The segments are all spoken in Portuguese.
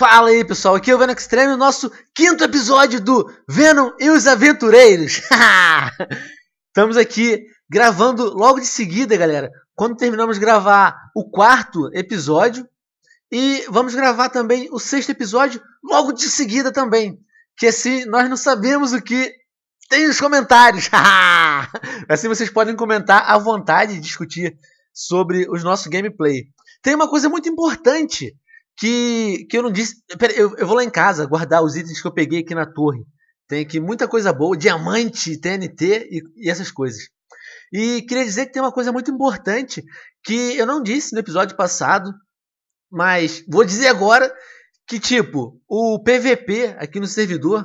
Fala aí pessoal, aqui é o Venom Extreme, o nosso quinto episódio do Venom e os Aventureiros. Estamos aqui gravando logo de seguida, galera, quando terminamos de gravar o quarto episódio. E vamos gravar também o sexto episódio logo de seguida também. Que assim nós não sabemos o que tem nos comentários. assim vocês podem comentar à vontade e discutir sobre os nossos gameplay. Tem uma coisa muito importante que, que eu não disse. Pera, eu, eu vou lá em casa guardar os itens que eu peguei aqui na torre. Tem aqui muita coisa boa, diamante, TNT e, e essas coisas. E queria dizer que tem uma coisa muito importante que eu não disse no episódio passado, mas vou dizer agora que tipo, o PVP aqui no servidor,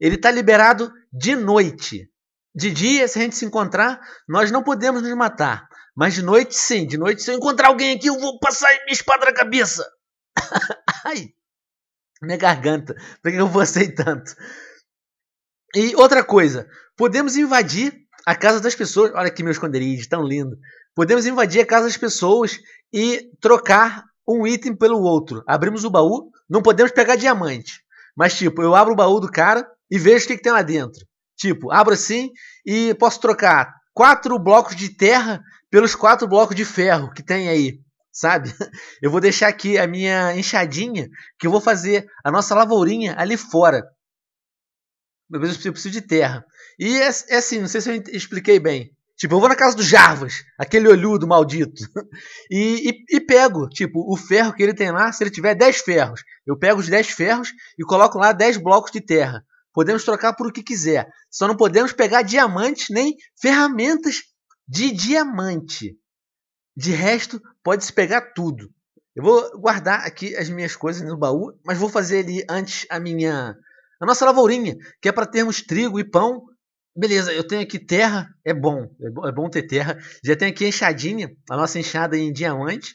ele tá liberado de noite. De dia, se a gente se encontrar, nós não podemos nos matar. Mas de noite sim, de noite se eu encontrar alguém aqui, eu vou passar minha espada na cabeça. Ai, minha garganta, por que eu vocei tanto? E outra coisa, podemos invadir a casa das pessoas. Olha que meu esconderijo, tão lindo. Podemos invadir a casa das pessoas e trocar um item pelo outro. Abrimos o baú, não podemos pegar diamante. Mas, tipo, eu abro o baú do cara e vejo o que, que tem lá dentro. Tipo, abro assim e posso trocar quatro blocos de terra pelos quatro blocos de ferro que tem aí sabe? Eu vou deixar aqui a minha enxadinha, que eu vou fazer a nossa lavourinha ali fora. Meu eu preciso de terra. E é, é assim, não sei se eu expliquei bem. Tipo, eu vou na casa do Jarvas, aquele olhudo maldito, e, e, e, pego, tipo, o ferro que ele tem lá, se ele tiver 10 ferros, eu pego os 10 ferros e coloco lá 10 blocos de terra. Podemos trocar por o que quiser. Só não podemos pegar diamantes nem ferramentas de diamante. De resto, pode-se pegar tudo. Eu vou guardar aqui as minhas coisas no baú, mas vou fazer ali antes a minha a nossa lavourinha, que é para termos trigo e pão. Beleza, eu tenho aqui terra, é bom, é, é bom, ter terra. Já tenho aqui a enxadinha, a nossa enxada em diamante.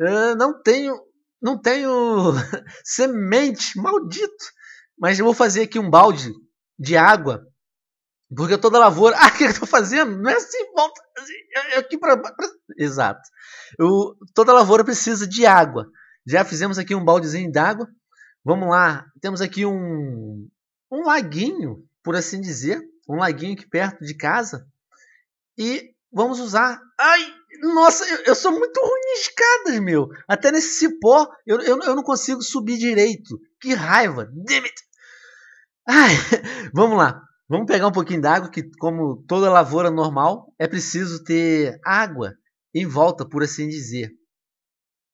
Uh, não tenho, não tenho semente, maldito. Mas eu vou fazer aqui um balde de água porque toda lavoura. Ah, o que eu estou fazendo? Não é assim, volta. Assim, aqui pra, pra... Exato. Eu, toda lavoura precisa de água. Já fizemos aqui um baldezinho d'água. Vamos lá. Temos aqui um, um laguinho, por assim dizer. Um laguinho aqui perto de casa. E vamos usar. Ai, nossa, eu, eu sou muito ruim em escadas, meu. Até nesse cipó, eu, eu, eu não consigo subir direito. Que raiva. Damn it. Ai, vamos lá. Vamos pegar um pouquinho d'água, que como toda lavoura normal, é preciso ter água em volta, por assim dizer.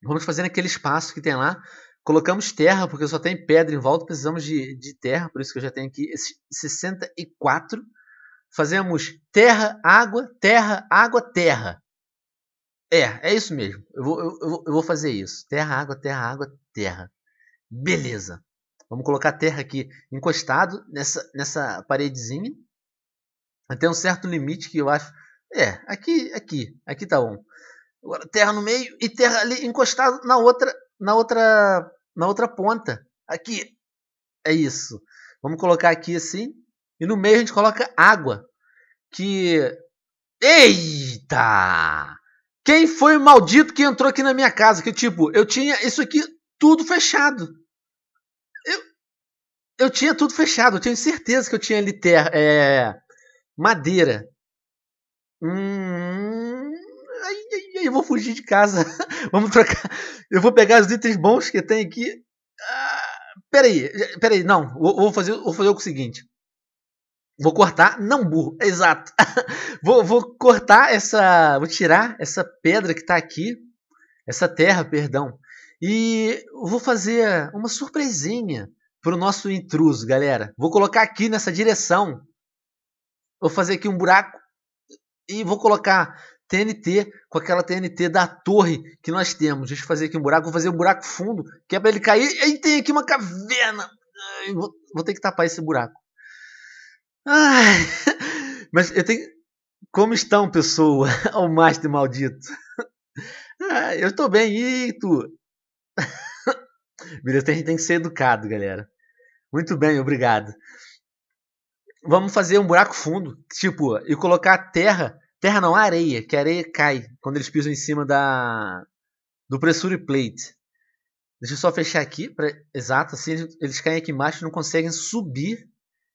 Vamos fazer aquele espaço que tem lá. Colocamos terra, porque só tem pedra em volta, precisamos de, de terra, por isso que eu já tenho aqui esses 64. Fazemos terra, água, terra, água, terra. É, é isso mesmo. Eu vou, eu, eu vou fazer isso. Terra, água, terra, água, terra. Beleza. Vamos colocar a terra aqui encostado nessa, nessa paredezinha. Até um certo limite que eu acho. É, aqui, aqui, aqui tá bom. Agora terra no meio e terra ali encostado na outra, na outra, na outra ponta. Aqui. É isso. Vamos colocar aqui assim. E no meio a gente coloca água. Que. Eita! Quem foi o maldito que entrou aqui na minha casa? Que tipo, eu tinha isso aqui tudo fechado eu tinha tudo fechado, eu tenho certeza que eu tinha ali terra, é, madeira. Hum, aí, aí, eu vou fugir de casa. Vamos trocar. Eu vou pegar os itens bons que tem aqui. Ah, peraí, peraí, não. Vou, vou fazer, vou fazer o seguinte. Vou cortar, não burro, exato. vou, vou cortar essa, vou tirar essa pedra que está aqui, essa terra, perdão, e vou fazer uma surpresinha para o nosso intruso, galera. Vou colocar aqui nessa direção. Vou fazer aqui um buraco e vou colocar TNT com aquela TNT da torre que nós temos. Deixa eu fazer aqui um buraco, vou fazer um buraco fundo, que é ele cair. E tem aqui uma caverna. Ai, vou, vou, ter que tapar esse buraco. Ai, mas eu tenho... Como estão, pessoa? o Master maldito. eu estou bem. E tu? Beleza, a gente tem que ser educado, galera. Muito bem, obrigado. Vamos fazer um buraco fundo, tipo, e colocar terra. Terra não, areia, que a areia cai quando eles pisam em cima da do pressure plate. Deixa eu só fechar aqui, pra, exato, assim eles, eles caem aqui embaixo, não conseguem subir.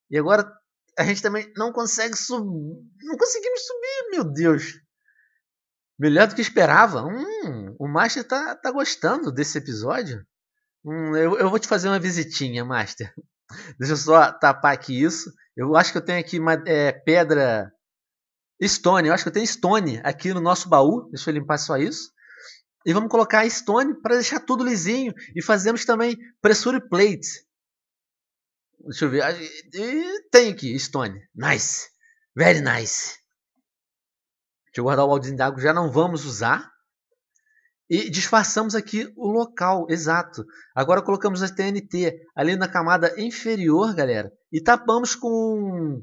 E agora a gente também não consegue subir. Não conseguimos subir, meu Deus. Melhor do que esperava. Hum, o Master tá, tá gostando desse episódio. Hum, eu, eu, vou te fazer uma visitinha, Master. Deixa eu só tapar aqui isso. Eu acho que eu tenho aqui uma é, pedra. Stone, eu acho que eu tenho Stone aqui no nosso baú. Deixa eu limpar só isso. E vamos colocar Stone para deixar tudo lisinho. E fazemos também pressure plate. Deixa eu ver. Ah, e tem aqui, Stone. Nice. Very nice. Deixa eu guardar o baldinho d'água. Já não vamos usar e disfarçamos aqui o local exato. Agora colocamos a TNT ali na camada inferior, galera, e tapamos com,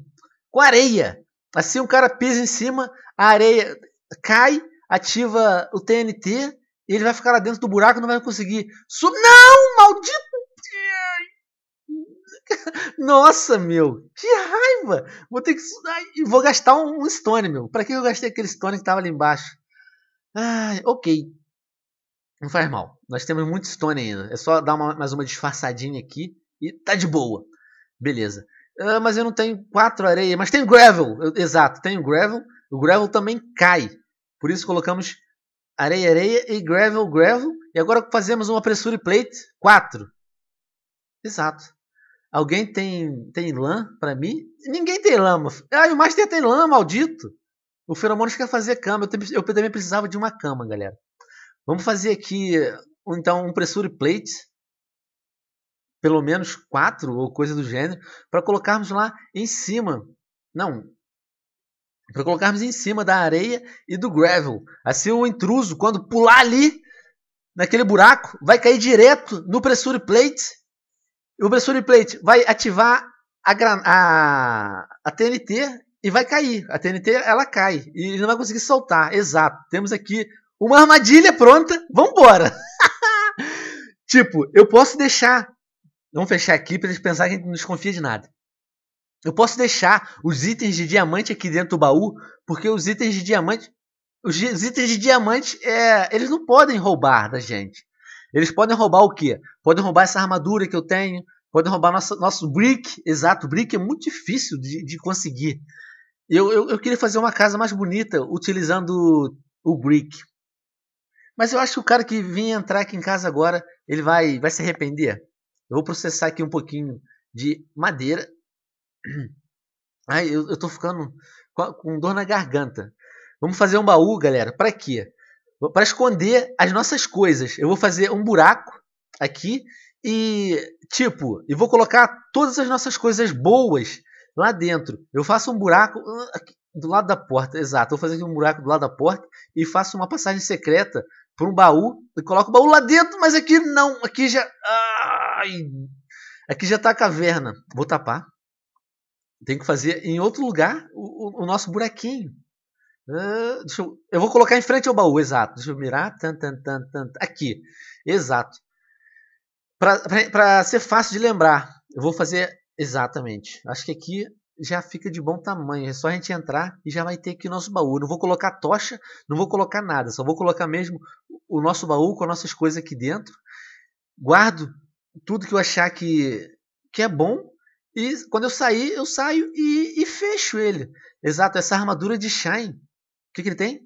com areia. Assim o cara pisa em cima, a areia cai, ativa o TNT, ele vai ficar lá dentro do buraco não vai conseguir. não, maldito! Nossa, meu, que raiva! Vou ter que. Vou gastar um stone, meu. Pra que eu gastei aquele stone que tava ali embaixo? Ah, ok. Não faz mal. Nós temos muito stone ainda. É só dar uma, mais uma disfarçadinha aqui e tá de boa. Beleza. Uh, mas eu não tenho quatro areias. Mas tem gravel. Eu, exato, tem gravel. O gravel também cai. Por isso colocamos areia, areia e gravel, gravel. E agora fazemos uma pressure plate quatro, Exato. Alguém tem, tem lã para mim? Ninguém tem lã. Ah, o Master tem lã, maldito. O Feromônio quer fazer cama. Eu, eu também precisava de uma cama, galera. Vamos fazer aqui, então, um pressure plate, pelo menos quatro ou coisa do gênero, para colocarmos lá em cima. Não, para colocarmos em cima da areia e do gravel. Assim o intruso, quando pular ali, naquele buraco, vai cair direto no pressure plate. E o pressure plate vai ativar a, a, a TNT e vai cair. A TNT ela cai e ele não vai conseguir soltar. Exato. Temos aqui uma armadilha pronta, vambora. tipo, eu posso deixar. Vamos fechar aqui para eles pensarem que a gente não desconfia de nada. Eu posso deixar os itens de diamante aqui dentro do baú, porque os itens de diamante. Os itens de diamante, é, eles não podem roubar da gente. Eles podem roubar o quê? Podem roubar essa armadura que eu tenho, podem roubar nosso, nosso brick. Exato, o brick é muito difícil de, de conseguir. Eu, eu, eu, queria fazer uma casa mais bonita utilizando o brick. Mas eu acho que o cara que vinha entrar aqui em casa agora, ele vai, vai se arrepender. Eu vou processar aqui um pouquinho de madeira. Ai, eu, eu tô ficando com dor na garganta. Vamos fazer um baú, galera. Para quê? Para esconder as nossas coisas. Eu vou fazer um buraco aqui e tipo, e vou colocar todas as nossas coisas boas lá dentro. Eu faço um buraco uh, aqui, do lado da porta, exato. Vou fazer aqui um buraco do lado da porta e faço uma passagem secreta por um baú e coloca o baú lá dentro, mas aqui não, aqui já. Ai, aqui já tá a caverna. Vou tapar. tem que fazer em outro lugar o, o, o nosso buraquinho. Uh, eu, eu, vou colocar em frente ao baú, exato. Deixa eu mirar. Tan, tan, tan, tan, aqui, exato. Para ser fácil de lembrar, eu vou fazer exatamente. Acho que aqui já fica de bom tamanho. É só a gente entrar e já vai ter aqui o nosso baú. Eu não vou colocar tocha, não vou colocar nada, só vou colocar mesmo o nosso baú com as nossas coisas aqui dentro. Guardo tudo que eu achar que, que é bom. E quando eu sair, eu saio e, e fecho ele. Exato, essa armadura de Shine. O que, que ele tem?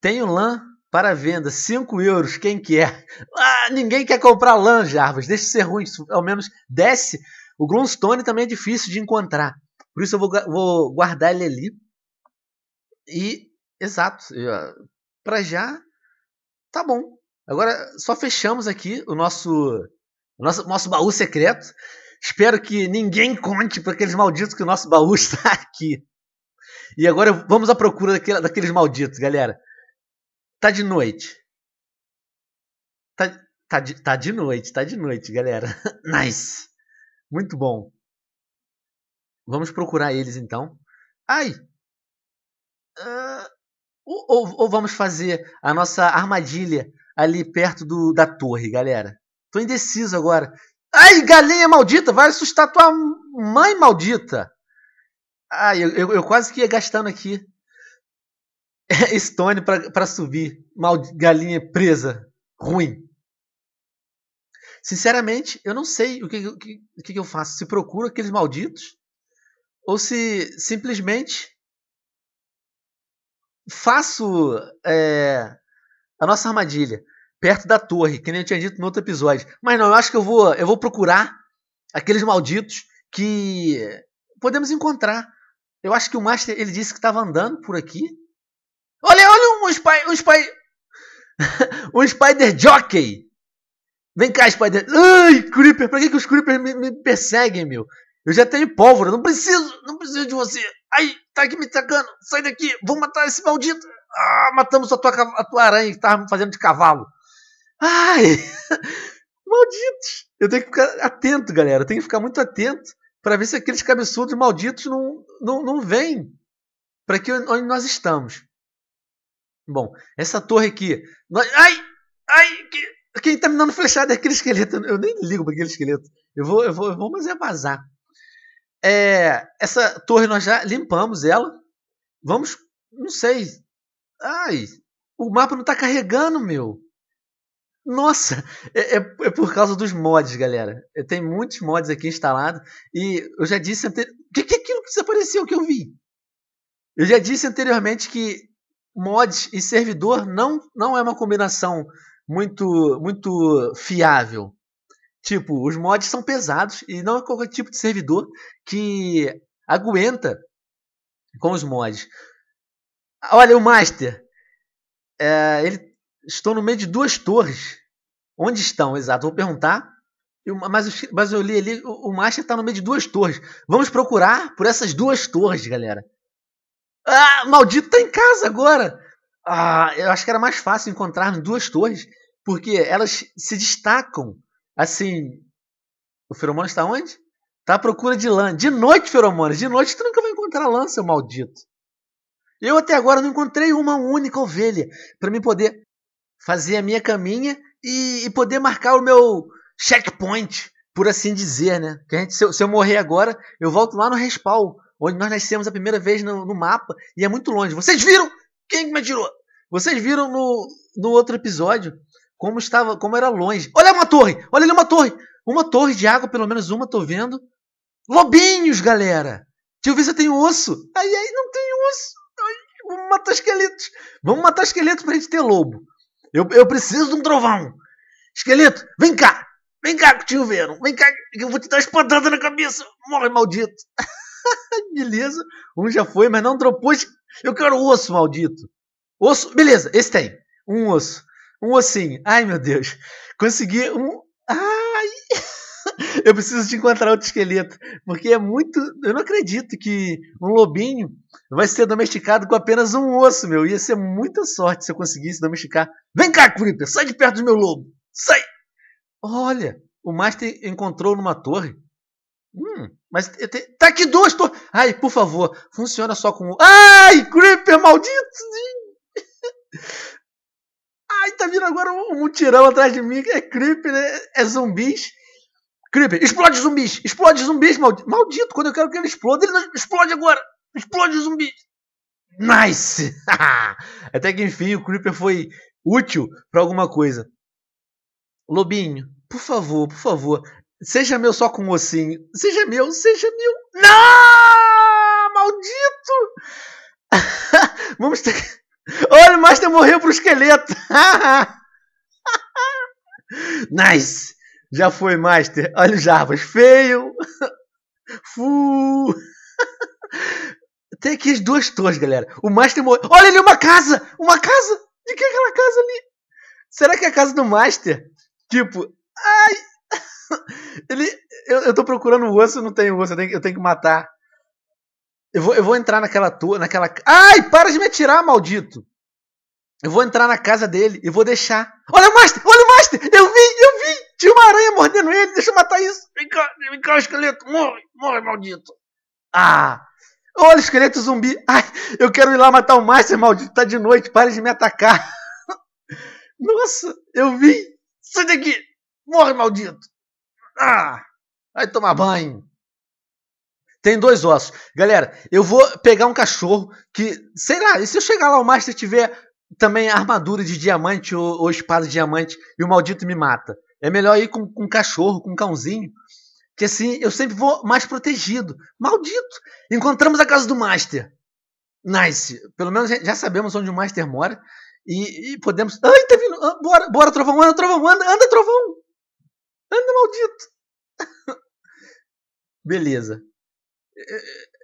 Tem o lã para venda, 5 euros, quem quer? É? Ah, ninguém quer comprar lã, Jarvis, deixa de ser ruim, ao menos desce. O Glumstone também é difícil de encontrar. Por isso eu vou, vou guardar ele ali. E, exato, para já, tá bom. Agora só fechamos aqui o nosso, o nosso, nosso baú secreto. Espero que ninguém conte para aqueles malditos que o nosso baú está aqui. E agora vamos à procura daquele, daqueles malditos, galera. Tá de noite. Tá, tá, de, tá de noite, tá de noite, galera. Nice. Muito bom. Vamos procurar eles então. Ai! Uh, ou, ou, vamos fazer a nossa armadilha ali perto do, da torre, galera. Tô indeciso agora. Ai, galinha maldita! Vai assustar tua mãe maldita! Ai, eu, eu, eu quase que ia gastando aqui Stone para subir. Mal, galinha presa. Ruim. Sinceramente, eu não sei o que, que, que eu faço. Se procuro aqueles malditos ou se simplesmente faço é, a nossa armadilha perto da torre, que nem eu tinha dito no outro episódio. Mas não, eu acho que eu vou, eu vou procurar aqueles malditos que podemos encontrar. Eu acho que o Master ele disse que estava andando por aqui. Olha, olha um spy, um spy, um spider jockey. Vem cá, Spider. Ai, Creeper, por que, que os Creepers me, me perseguem, meu? Eu já tenho pólvora, não preciso, não preciso de você. Ai, tá aqui me atacando, sai daqui, vou matar esse maldito. Ah, matamos a tua, a tua aranha que tava me fazendo de cavalo. Ai, malditos. Eu tenho que ficar atento, galera, eu tenho que ficar muito atento para ver se aqueles cabeçudos malditos não, não, não vêm para aqui onde nós estamos. Bom, essa torre aqui. Nós... Ai! Ai! Que... Quem tá me dando flechada é aquele esqueleto. Eu nem ligo para aquele esqueleto. Eu vou, eu vou, eu vou, mas é vazar. É, essa torre nós já limpamos ela. Vamos, não sei. Ai, o mapa não tá carregando, meu. Nossa, é, é, é por causa dos mods, galera. É, tem muitos mods aqui instalados. E eu já disse anteriormente. O que, que é aquilo que desapareceu que eu vi? Eu já disse anteriormente que mods e servidor não, não é uma combinação muito, muito fiável. Tipo, os mods são pesados e não é qualquer tipo de servidor que aguenta com os mods. Olha, o Master. É, ele, estou no meio de duas torres. Onde estão? Exato, vou perguntar. Eu, mas, mas eu li ali, o, o Master está no meio de duas torres. Vamos procurar por essas duas torres, galera. Ah, maldito está em casa agora! Ah, eu acho que era mais fácil encontrar duas torres, porque elas se destacam Assim, o feromônio está onde? Está à procura de lã. De noite, feromônio. De noite tu nunca vai encontrar lã, seu maldito. Eu até agora não encontrei uma única ovelha para me poder fazer a minha caminha e, e, poder marcar o meu checkpoint, por assim dizer, né? Que a gente, se, eu, se eu morrer agora, eu volto lá no respawn, onde nós nascemos a primeira vez no, no mapa e é muito longe. Vocês viram? Quem me atirou? Vocês viram no, no outro episódio como estava, como era longe. Olha uma torre, olha ali uma torre. Uma torre de água, pelo menos uma, tô vendo. Lobinhos, galera. Tio Visa tem osso. Aí aí não tem osso. Ai, vamos matar esqueletos. Vamos matar esqueletos pra gente ter lobo. Eu, eu preciso de um trovão. Esqueleto, vem cá. Vem cá, tio Vero, Vem cá, que eu vou te dar uma espadada na cabeça. Morre, maldito. beleza. Um já foi, mas não dropou. Eu quero osso, maldito. Osso, beleza, esse tem. Um osso. Um assim, ai meu Deus, consegui um. Ai! eu preciso de encontrar outro esqueleto. Porque é muito. Eu não acredito que um lobinho vai ser domesticado com apenas um osso, meu. Ia ser muita sorte se eu conseguisse domesticar. Vem cá, Creeper, sai de perto do meu lobo! Sai! Olha, o Master encontrou numa torre. Hum, mas tá aqui duas torres. Ai, por favor, funciona só com. Ai, Creeper maldito! tá vindo agora um, tirão atrás de mim, que é creeper, é, né? é zumbis. Creeper, explode zumbis, explode zumbis, maldito. Maldito, quando eu quero que ele exploda, ele não explode agora. Explode zumbis. Nice! Até que enfim o Creeper foi útil para alguma coisa. Lobinho, por favor, por favor, seja meu só com o ossinho. Seja meu, seja meu. Não! Maldito! Vamos ter que. Olha, o Master morreu pro esqueleto. nice. Já foi, Master. Olha o Jarvas. Feio. Fu. Tem aqui as duas torres, galera. O Master morreu. Olha ali uma casa. Uma casa. De que é aquela casa ali? Será que é a casa do Master? Tipo, ai. Ele, eu, eu tô procurando o osso, não tem osso, eu tenho, eu tenho que matar. Eu vou, eu vou entrar naquela tua, naquela. Ai, para de me atirar, maldito! Eu vou entrar na casa dele e vou deixar. Olha o Master! Olha o Master! Eu vi, eu vi! Tinha uma aranha mordendo ele, deixa eu matar isso! Vem cá, vem cá, esqueleto! Morre, morre, maldito! Ah! Olha, esqueleto zumbi! Ai, eu quero ir lá matar o Master, maldito! Tá de noite, para de me atacar! Nossa, eu vi! Sai daqui! Morre, maldito! Ah! Vai tomar banho! Tem dois ossos. Galera, eu vou pegar um cachorro que, sei lá, e se eu chegar lá o Master tiver também armadura de diamante ou, ou espada de diamante e o maldito me mata? É melhor ir com, com um cachorro, com um cãozinho, que assim eu sempre vou mais protegido. Maldito! Encontramos a casa do Master. Nice. Pelo menos já sabemos onde o Master mora e, e podemos. Ai, tá vindo! Ah, bora, bora, trovão, anda, trovão, anda, anda, trovão! Anda, maldito! Beleza.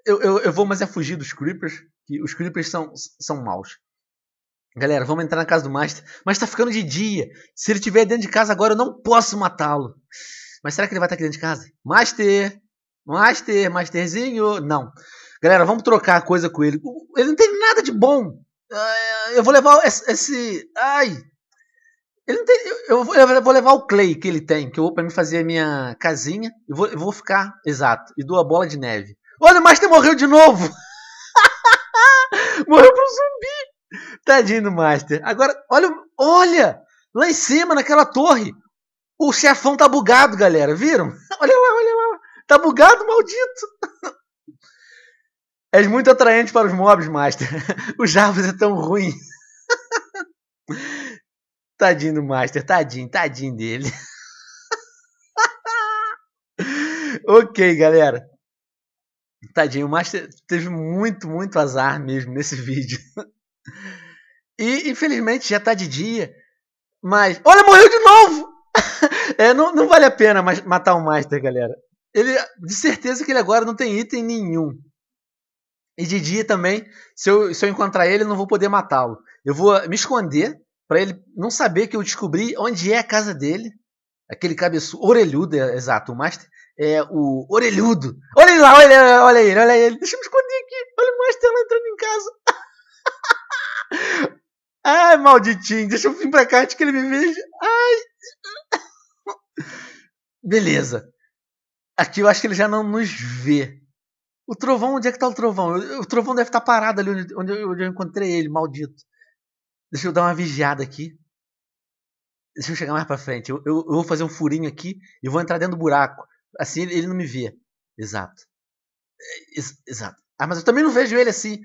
Eu, eu, eu vou mais é fugir dos Creepers, que os Creepers são, são maus. Galera, vamos entrar na casa do Master. Mas tá ficando de dia. Se ele tiver dentro de casa agora, eu não posso matá-lo. Mas será que ele vai estar aqui dentro de casa? Master! Master! Masterzinho! Não. Galera, vamos trocar a coisa com ele. Ele não tem nada de bom. Ah, eu vou levar esse. esse ai! Ele tem, eu, vou, eu, vou, levar o clay que ele tem, que eu vou para mim fazer a minha casinha. Eu vou, vou ficar, exato, e dou a bola de neve. Olha, o Master morreu de novo! morreu pro um zumbi! Tadinho do Master. Agora, olha, olha! Lá em cima, naquela torre, o chefão tá bugado, galera. Viram? Olha lá, olha lá. Tá bugado, maldito! És muito atraente para os mobs, Master. O Jarvis é tão ruim. Tadinho do Master, tadinho, tadinho dele. ok, galera. Tadinho, o Master teve muito, muito azar mesmo nesse vídeo. e infelizmente já tá de dia. Mas. Olha, morreu de novo! é, não, não vale a pena matar o Master, galera. Ele, de certeza que ele agora não tem item nenhum. E de dia também, se eu, se eu encontrar ele, eu não vou poder matá-lo. Eu vou ah, me esconder para ele não saber que eu descobri onde é a casa dele. Aquele cabeçudo, orelhudo, é, exato, o Master é o orelhudo. Olha ele lá, olha, olha ele, olha ele. Deixa eu me esconder aqui. Olha o Master lá entrando em casa. Ai, malditinho, deixa eu vir pra cá antes que ele me veja. Ai. Beleza. Aqui eu acho que ele já não nos vê. O trovão, onde é que tá o trovão? O trovão deve estar tá parado ali onde, onde, eu, onde eu encontrei ele, maldito. Deixa eu dar uma vigiada aqui. Deixa eu chegar mais pra frente. Eu, eu, eu vou fazer um furinho aqui e vou entrar dentro do buraco. Assim ele, ele não me vê. Exato. É, ex exato. Ah, mas eu também não vejo ele assim.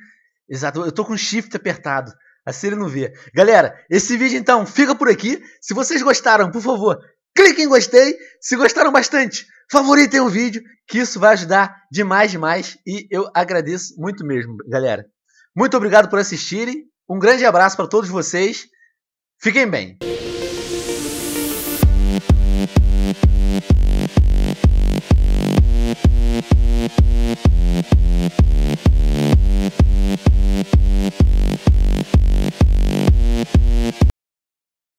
Exato. Eu tô com o shift apertado. Assim ele não vê. Galera, esse vídeo então fica por aqui. Se vocês gostaram, por favor, cliquem em gostei. Se gostaram bastante, favoritem o vídeo, que isso vai ajudar demais, demais. E eu agradeço muito mesmo, galera. Muito obrigado por assistirem um grande abraço para todos vocês. Fiquem bem.